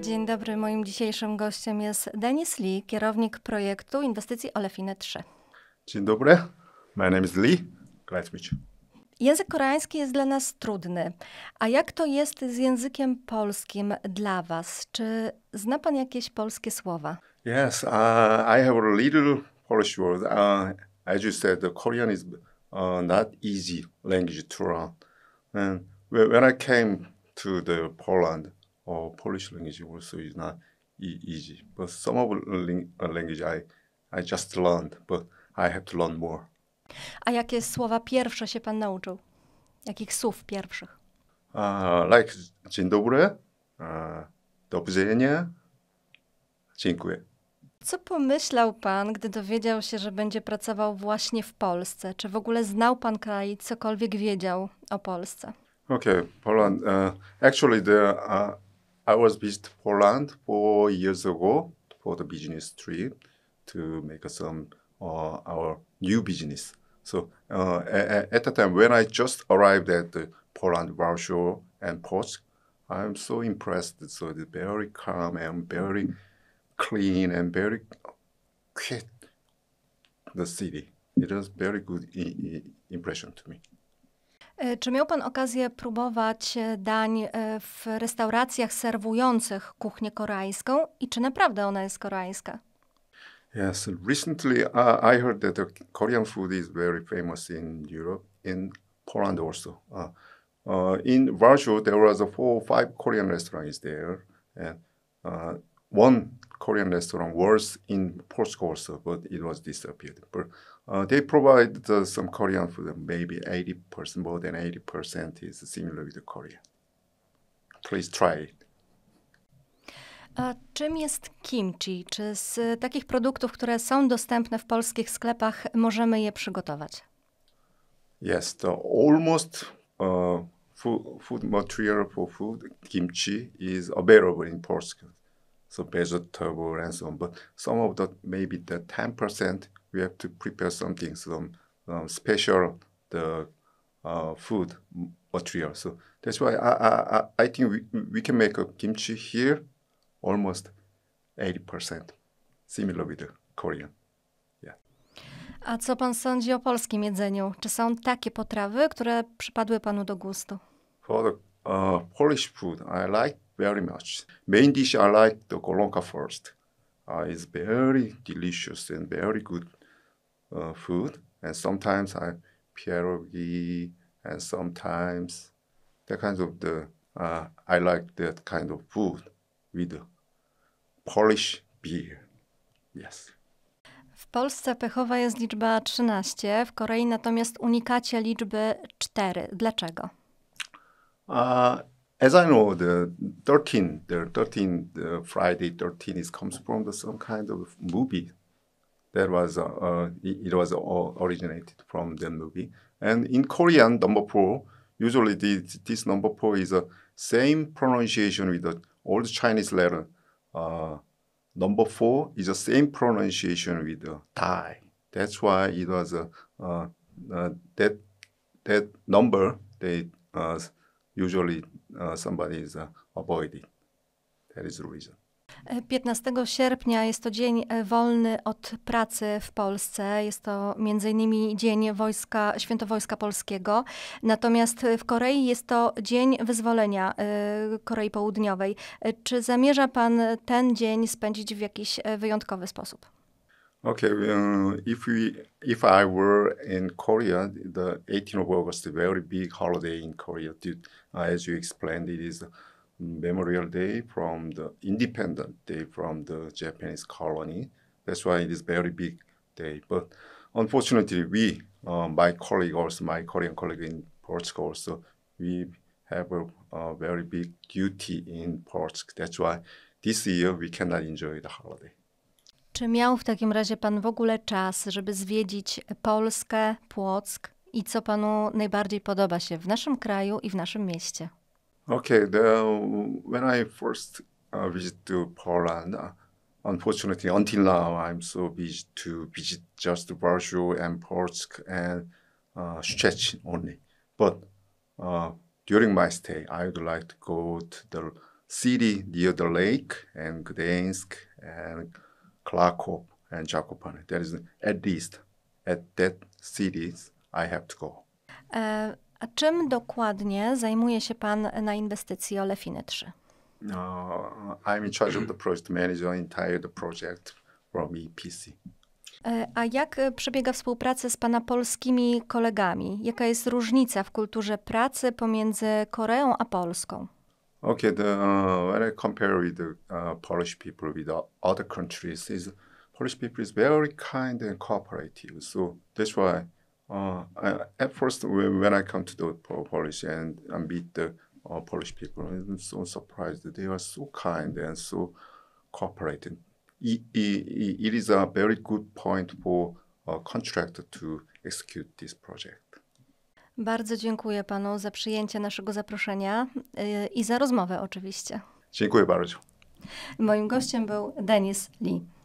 Dzień dobry. Moim dzisiejszym gościem jest Denis Lee, kierownik projektu inwestycji Olefine 3. Dzień dobry. My name is Lee. Glad to meet you. Język koreański jest dla nas trudny. A jak to jest z językiem polskim dla Was? Czy zna Pan jakieś polskie słowa? Yes, uh, I have a little Polish word. Uh, as you said, the Korean is uh, not easy language to learn. And when I came to the Poland, or Polish language also is not e- easy. But some of ling- language I, I just learned, but I have to learn more. A jakie słowa pierwsze się pan nauczył? Jakich słów pierwszych? Uh, like dzień dobry, uh, do widzenia, dziękuję. Co pomyślał pan, gdy dowiedział się, że będzie pracował właśnie w Polsce? Czy w ogóle znał pan kraj, cokolwiek wiedział o Polsce? Okay, Poland. Uh, actually, the uh, I was visit Poland four years ago for the business trip to make some uh, our new business. So uh, at, at the time when I just arrived at uh, Poland, Warsaw, and Post, I'm so impressed. So it's very calm and very clean and very quiet. The city. It was very good impression to me. E, czy miał Pan okazję próbować e, dań e, w restauracjach serwujących kuchnię koreańską i czy naprawdę ona jest koreańska? Yes, recently uh, I heard that the Korean food is very famous in Europe, in Poland also. Uh, uh, in Warsaw, there was a four or five Korean restaurants there, and uh, one Korean restaurant was in Portugal also, but it was disappeared. But uh, they provide uh, some Korean food, maybe 80%, more than 80% is similar with Korea. Please try it. A czym jest kimchi? Czy z e, takich produktów, które są dostępne w polskich sklepach, możemy je przygotować? Yes, the almost uh, food, food material for food, kimchi, is available in Portugal. so vegetable and so on. But some of the maybe the ten percent we have to prepare something some um, um, special the uh, food material. So that's why I I, I think we, we can make a kimchi here almost eighty percent similar with the Korean. Yeah. A co pan sądzi o polskim jedzeniu? Czy są takie potrawy, które przypadły panu do gustu? For the uh, Polish food, I like very much. Main dish I like the golonka first. Uh, it's very delicious and very good uh, food. And sometimes I pierogi and sometimes that kind of the uh, I like that kind of food with Polish beer. Yes. W Polsce pechowa jest liczba 13, w Korei natomiast unikacie liczby 4. Dlaczego? Uh, as I know, the 13, the 13, the Friday 13 is comes from the, some kind of movie that was, uh, uh, it, it was originated from the movie. And in Korean, number four, usually this, this number four is the same pronunciation with the old Chinese letter. Uh, number four is the same pronunciation with the die. That's why it was, uh, uh that, that number, they, uh, usually uh, somebody is uh, avoided. That is the reason. 15 sierpnia jest to dzień e, wolny od pracy w Polsce. Jest to m.in. Dzień Wojska, Święto Wojska Polskiego. Natomiast w Korei jest to Dzień Wyzwolenia e, Korei Południowej. E, czy zamierza Pan ten dzień spędzić w jakiś wyjątkowy sposób? Okay, um, if, we, if I were in Korea, the 18th of August, very big holiday in Korea due, Uh, as you explained, it is Memorial Day from the Independent Day from the Japanese colony. That's why it is very big day. But unfortunately, we, uh, my colleague also, my Korean colleague in Portugal also, we have a, a very big duty in Portugal. That's why this year we cannot enjoy the holiday. Czy miał w takim razie pan w ogóle czas, żeby zwiedzić Polskę, Płock? i co panu najbardziej podoba się w naszym kraju i w naszym mieście? Okay, the, when I first uh, visit to Poland, uh, unfortunately until now I'm so busy to visit just Warsaw and Polsk and uh, Szczecin only. But uh, during my stay, I would like to go to the city near the lake and Gdańsk and Krakow and Zakopane. That is at least at that cities I have to go. E, a czym dokładnie zajmuje się Pan na inwestycji Olefiny 3? Uh, no, I'm in charge of the project manager, entire the project from EPC. A jak przebiega współpraca z Pana polskimi kolegami? Jaka jest różnica w kulturze pracy pomiędzy Koreą a Polską? Okay, the, uh, when I compare with the uh, Polish people with other countries, is Polish people is very kind and cooperative. So that's why Uh, I, at first, when I come to the Polish and I meet the uh, Polish people, I'm so surprised. They are so kind and so cooperative. It, it, it is a very good point for a contractor to execute this project. Bardzo dziękuję panu za przyjęcie naszego zaproszenia i za rozmowę oczywiście. Dziękuję bardzo. Moim gościem był Denis Lee.